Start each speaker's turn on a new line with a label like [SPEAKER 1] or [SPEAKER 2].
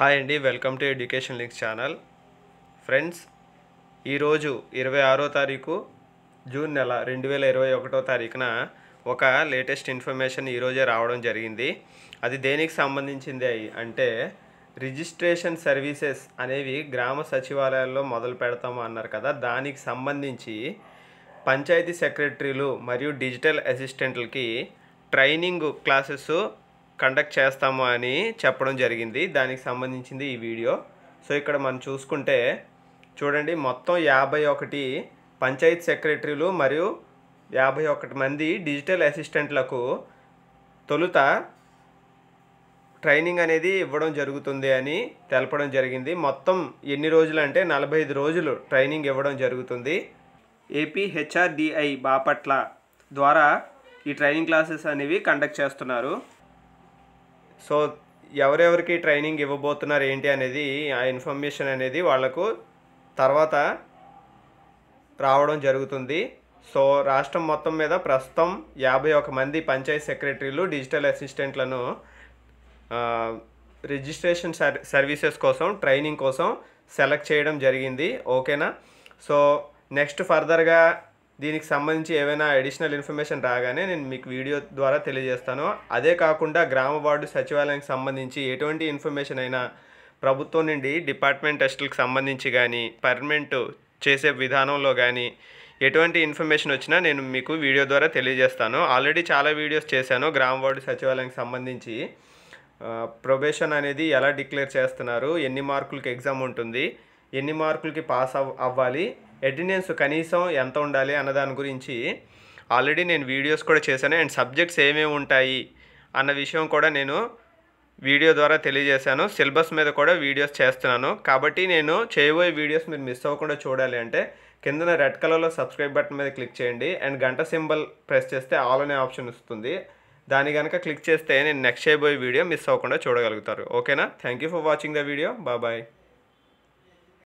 [SPEAKER 1] hi అండి welcome to education links channel friends ఈరోజు ఇరవై ఆరో తారీఖు జూన్ నెల రెండు వేల ఇరవై ఒకటో తారీఖున ఒక లేటెస్ట్ ఇన్ఫర్మేషన్ ఈరోజే రావడం జరిగింది అది దేనికి సంబంధించింది అంటే రిజిస్ట్రేషన్ సర్వీసెస్ అనేవి గ్రామ సచివాలయాల్లో మొదలు పెడతాము అన్నారు కదా దానికి సంబంధించి పంచాయతీ సెక్రటరీలు మరియు డిజిటల్ అసిస్టెంట్లకి ట్రైనింగ్ క్లాసెస్ కండక్ట్ చేస్తాము అని చెప్పడం జరిగింది దానికి సంబంధించింది ఈ వీడియో సో ఇక్కడ మనం చూసుకుంటే చూడండి మొత్తం యాభై ఒకటి పంచాయత్ సెక్రటరీలు మరియు యాభై ఒకటి మంది డిజిటల్ అసిస్టెంట్లకు తొలుత ట్రైనింగ్ అనేది ఇవ్వడం జరుగుతుంది అని తెలపడం జరిగింది మొత్తం ఎన్ని రోజులు అంటే నలభై ఐదు రోజులు ట్రైనింగ్ ఇవ్వడం జరుగుతుంది ఏపీ హెచ్ఆర్డిఐ బాపట్ల ద్వారా ఈ ట్రైనింగ్ క్లాసెస్ అనేవి కండక్ట్ చేస్తున్నారు సో ఎవరెవరికి ట్రైనింగ్ ఇవ్వబోతున్నారు ఏంటి అనేది ఆ ఇన్ఫర్మేషన్ అనేది వాళ్లకు తర్వాత రావడం జరుగుతుంది సో రాష్ట్రం మొత్తం మీద ప్రస్తుతం యాభై ఒక మంది పంచాయత్ సెక్రటరీలు డిజిటల్ అసిస్టెంట్లను రిజిస్ట్రేషన్ సర్వీసెస్ కోసం ట్రైనింగ్ కోసం సెలెక్ట్ చేయడం జరిగింది ఓకేనా సో నెక్స్ట్ ఫర్దర్గా దీనికి సంబంధించి ఏవైనా అడిషనల్ ఇన్ఫర్మేషన్ రాగానే నేను మీకు వీడియో ద్వారా తెలియజేస్తాను అదే కాకుండా గ్రామ వార్డు సచివాలయానికి సంబంధించి ఎటువంటి ఇన్ఫర్మేషన్ అయినా ప్రభుత్వం నుండి డిపార్ట్మెంట్ టెస్టులకు సంబంధించి కానీ పర్మనెంట్ చేసే విధానంలో కానీ ఎటువంటి ఇన్ఫర్మేషన్ వచ్చినా నేను మీకు వీడియో ద్వారా తెలియజేస్తాను ఆల్రెడీ చాలా వీడియోస్ చేశాను గ్రామ వార్డు సచివాలయానికి సంబంధించి ప్రొబేషన్ అనేది ఎలా డిక్లేర్ చేస్తున్నారు ఎన్ని మార్కులకి ఎగ్జామ్ ఉంటుంది ఎన్ని మార్కులకి పాస్ అవ్వాలి అటెండెన్స్ కనీసం ఎంత ఉండాలి అన్న దాని గురించి ఆల్రెడీ నేను వీడియోస్ కూడా చేశాను అండ్ సబ్జెక్ట్స్ ఏమేమి ఉంటాయి అన్న విషయం కూడా నేను వీడియో ద్వారా తెలియజేశాను సిలబస్ మీద కూడా వీడియోస్ చేస్తున్నాను కాబట్టి నేను చేయబోయే వీడియోస్ మీరు మిస్ అవ్వకుండా చూడాలి అంటే కిందన రెడ్ కలర్లో సబ్స్క్రైబ్ బటన్ మీద క్లిక్ చేయండి అండ్ గంట సింబల్ ప్రెస్ చేస్తే ఆల్ అనే ఆప్షన్ వస్తుంది దాని కనుక క్లిక్ చేస్తే నేను నెక్స్ట్ చేయబోయే వీడియో మిస్ అవ్వకుండా చూడగలుగుతారు ఓకేనా thank you for watching the video bye